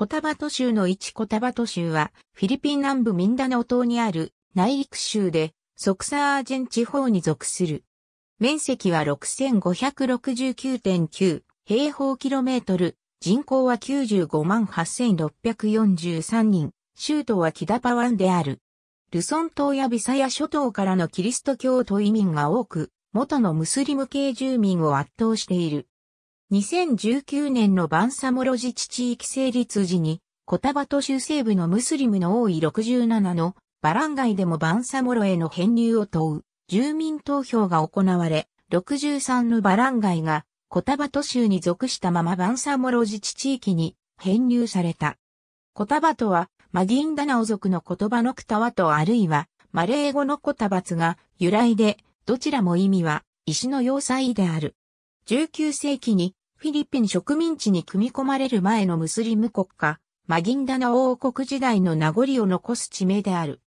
コタバト州の一コタバト州は、フィリピン南部ミンダナオ島にある内陸州で、ソクサージェン地方に属する。面積は6569.9平方キロメートル、人口は95万8643人、州都はキダパワンである。ルソン島やビサヤ諸島からのキリスト教徒移民が多く、元のムスリム系住民を圧倒している。2019年のバンサモロ自治地域成立時に、コタバト州西部のムスリムの多い67のバランガイでもバンサモロへの編入を問う住民投票が行われ、63のバランガイがコタバト州に属したままバンサモロ自治地域に編入された。コタバトはマディンダナオ族の言葉のクタワとあるいはマレー語のコタバツが由来で、どちらも意味は石の要塞である。19世紀にフィリピン植民地に組み込まれる前のムスリム国家、マギンダナ王国時代の名残を残す地名である。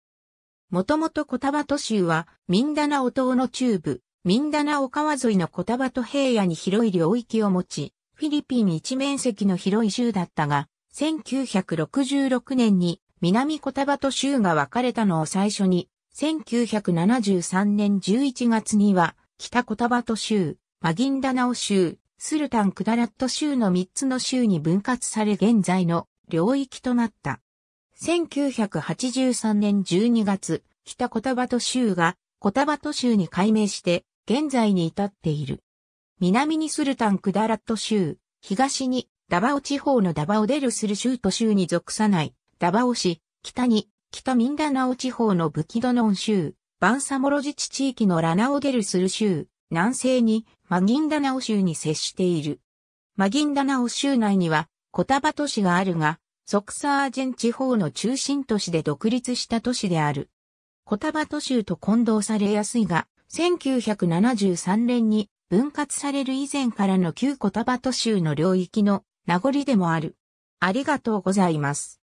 もともとコタバト州は、ミンダナオ島の中部、ミンダナオ川沿いのコタバト平野に広い領域を持ち、フィリピン一面積の広い州だったが、1966年に南コタバト州が分かれたのを最初に、1973年11月には北コタバト州、マギンダナオ州、スルタンクダラット州の3つの州に分割され現在の領域となった。1983年12月、北コタバト州がコタバト州に改名して現在に至っている。南にスルタンクダラット州、東にダバオ地方のダバオデルスル州と州に属さないダバオ市、北に北ミンダナオ地方のブキドノン州、バンサモロジチ地域のラナオデルスル州、南西にマギンダナオ州に接している。マギンダナオ州内にはコタバ都市があるが、ソクサージェン地方の中心都市で独立した都市である。コタバ都州と混同されやすいが、1973年に分割される以前からの旧コタバ都州の領域の名残でもある。ありがとうございます。